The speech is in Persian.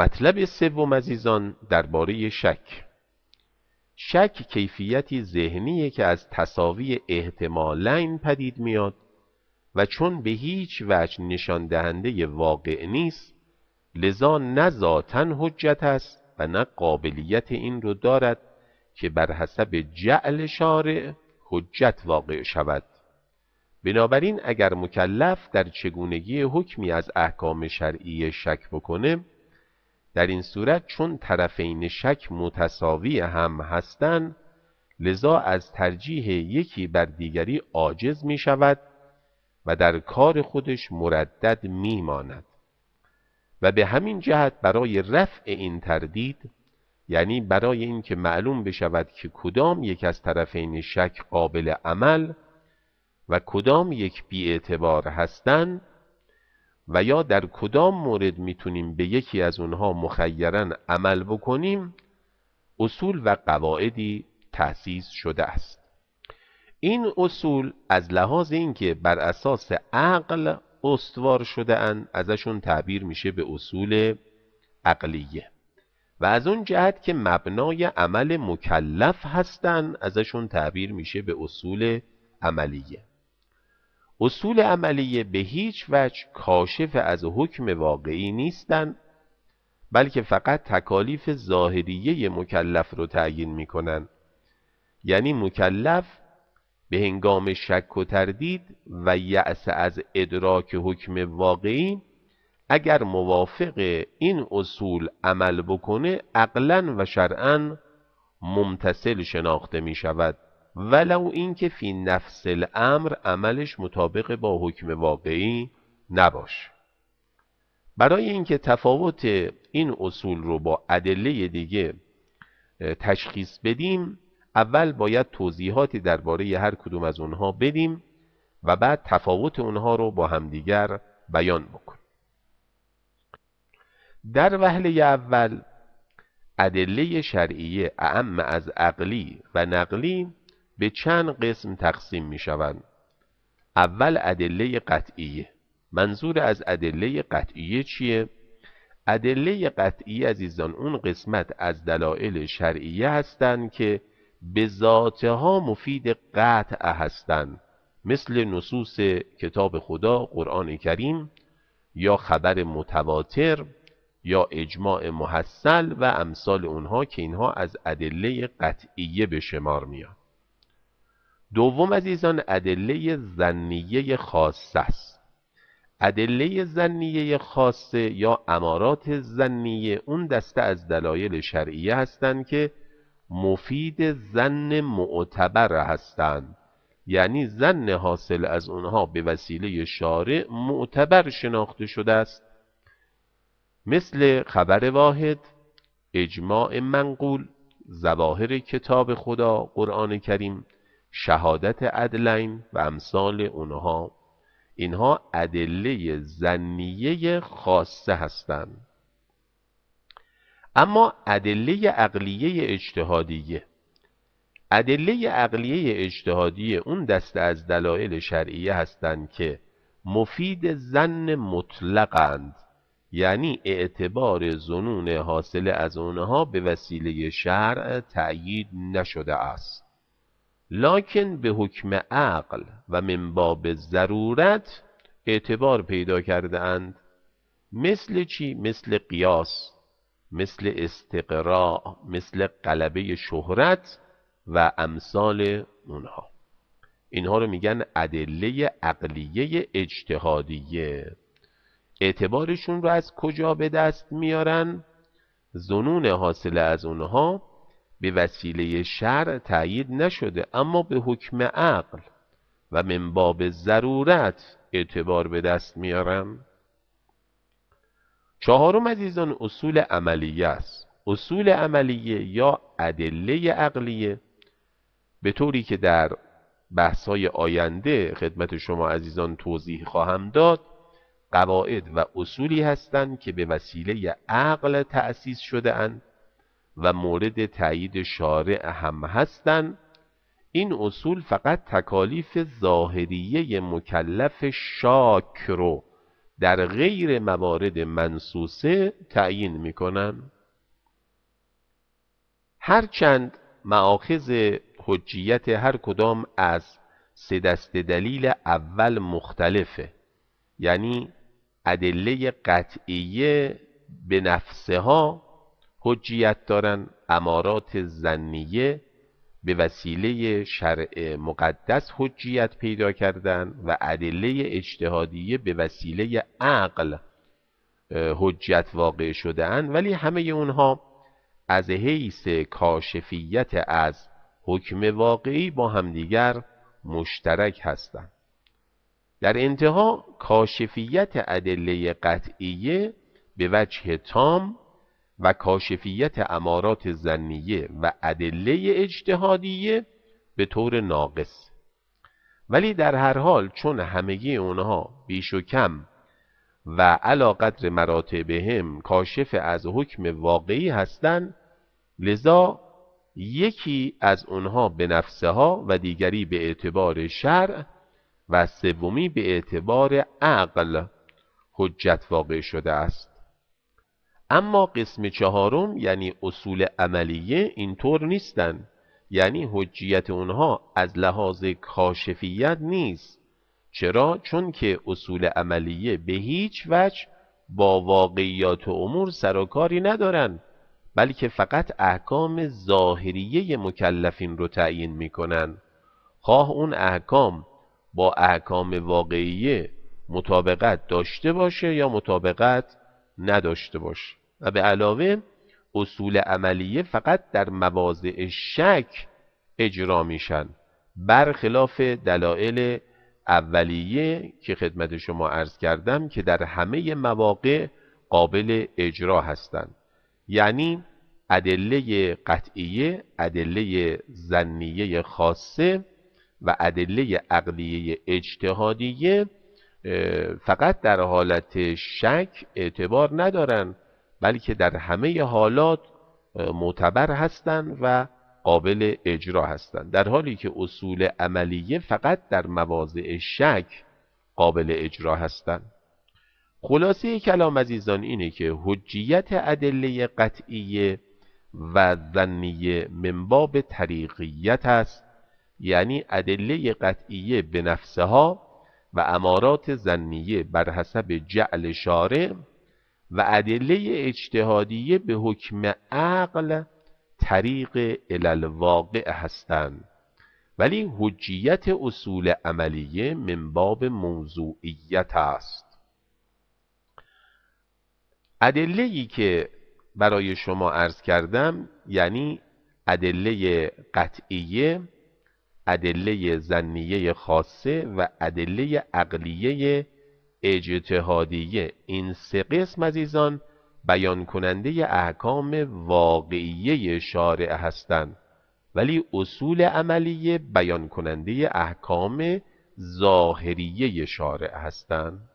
مطلب سوم عزیزان درباره شک شک کیفیتی ذهنیه که از تصاوی احتمالین پدید میاد و چون به هیچ وجه نشان دهنده واقع نیست لذا نه ذاتن حجت است و نه قابلیت این رو دارد که بر حسب جعل شارع حجت واقع شود بنابراین اگر مکلف در چگونگی حکمی از احکام شرعی شک بکنه در این صورت چون طرفین شک متساوی هم هستند لذا از ترجیح یکی بر دیگری عاجز می شود و در کار خودش مردد می ماند و به همین جهت برای رفع این تردید یعنی برای اینکه معلوم بشود که کدام یک از طرفین شک قابل عمل و کدام یک اعتبار هستند و یا در کدام مورد میتونیم به یکی از اونها مخیرا عمل بکنیم اصول و قواعدی تأسیس شده است این اصول از لحاظ اینکه بر اساس عقل استوار شده اند ازشون تعبیر میشه به اصول عقلیه و از اون جهت که مبنای عمل مکلف هستند ازشون تعبیر میشه به اصول عملیه اصول عملیه به هیچ وجه کاشف از حکم واقعی نیستند بلکه فقط تکالیف ظاهریه مکلف رو تعیین میکنند یعنی مکلف به هنگام شک و تردید و یأس از ادراک حکم واقعی اگر موافق این اصول عمل بکنه عقلا و شرعا ممتصل شناخته می شود ولو اینکه فی نفس الامر عملش مطابق با حکم واقعی نباش برای اینکه تفاوت این اصول رو با ادله دیگه تشخیص بدیم اول باید توضیحاتی درباره هر کدوم از اونها بدیم و بعد تفاوت اونها رو با همدیگر بیان بکنیم در وهله اول ادله شرعیه اعم از عقلی و نقلی به چند قسم تقسیم می شوند. اول ادله قطعیه منظور از ادله قطعیه چیه؟ ادله قطعی عزیزان اون قسمت از دلایل شرعیه هستند که به ذاتها مفید قطع هستند مثل نصوص کتاب خدا قرآن کریم یا خبر متواتر یا اجماع محصل و امثال اونها که اینها از ادله قطعیه به شمار میاد دوم عزیزان ادله زنیه خاصه است ادله زنیه خاصه یا امارات زنیه اون دسته از دلایل شرعیه هستند که مفید زن معتبر هستند یعنی زن حاصل از اونها به وسیله شارع معتبر شناخته شده است مثل خبر واحد اجماع منقول ظواهر کتاب خدا قرآن کریم شهادت عدلین و امثال اونها اینها ادله زنیه خاصه هستند اما ادله عقلیه اجتهادیه ادله عقلیه اجتهادیه اون دسته از دلایل شرعیه هستند که مفید زن مطلقند یعنی اعتبار زنون حاصل از اونها به وسیله شرع تأیید نشده است لکن به حکم عقل و منباب ضرورت اعتبار پیدا کرده اند مثل چی؟ مثل قیاس مثل استقراء مثل قلبه شهرت و امثال اونها اینها رو میگن ادله عقلیه اجتهادیه اعتبارشون رو از کجا به دست میارن؟ زنون حاصل از اونها به وسیله شرع تایید نشده اما به حکم عقل و منباب ضرورت اعتبار به دست میارم چهارم عزیزان اصول عملیه است اصول عملیه یا ادله عقلیه به طوری که در بحث‌های آینده خدمت شما عزیزان توضیح خواهم داد قواعد و اصولی هستند که به وسیله عقل تأسیس شده اند و مورد تایید شارع هم هستند این اصول فقط تکالیف ظاهریه مکلف شاک رو در غیر موارد منصوصه تعیین میکنن هرچند معاخذ حجیت هر کدام از سه دست دلیل اول مختلفه یعنی ادله قطعیه به نفسها حجیت دارن امارات زنیه به وسیله شرع مقدس حجیت پیدا کردن و ادله اجتهادیه به وسیله عقل حجت واقع شدن ولی همه اونها از حیث کاشفیت از حکم واقعی با همدیگر مشترک هستند در انتها کاشفیت ادله قطعیه به وجه تام و کاشفیت امارات زنیه و ادله اجتهادیه به طور ناقص ولی در هر حال چون همگی اونها بیش و کم و علا قدر مراتبهم کاشف از حکم واقعی هستند لذا یکی از اونها به ها و دیگری به اعتبار شرع و سومی به اعتبار عقل حجت واقع شده است اما قسم چهارم یعنی اصول عملیه اینطور نیستن یعنی حجیت اونها از لحاظ کاشفیت نیست چرا؟ چون که اصول عملیه به هیچ وجه با واقعیات و امور سر و کاری ندارن بلکه فقط احکام ظاهریه مکلفین رو تعیین میکنن خواه اون احکام با احکام واقعیه مطابقت داشته باشه یا مطابقت نداشته باشه و به علاوه اصول عملیه فقط در مواضع شک اجرا میشن برخلاف دلایل اولیه که خدمت شما عرض کردم که در همه مواقع قابل اجرا هستند یعنی ادله قطعیه ادله زنیه خاصه و ادله عقلیه اجتهادیه فقط در حالت شک اعتبار ندارند بلکه در همه حالات معتبر هستند و قابل اجرا هستند در حالی که اصول عملیه فقط در مواضع شک قابل اجرا هستند خلاصه کلام عزیزان اینه که حجیت ادله قطعیه و ظنیه منباب طریقیت است یعنی ادله قطعیه به نفسها و امارات زنیه بر حسب جعل شارع و ادله اجتهادیه به حکم عقل طریق الالواقع هستند ولی حجیت اصول عملیه منباب موضوعیت است ادله ای که برای شما عرض کردم یعنی ادله قطعیه ادله زنیه خاصه و ادله عقلیه اجتهادیه این سه قسم عزیزان بیان کننده احکام واقعیه شارع هستند ولی اصول عملیه بیان کننده احکام ظاهریه شارع هستند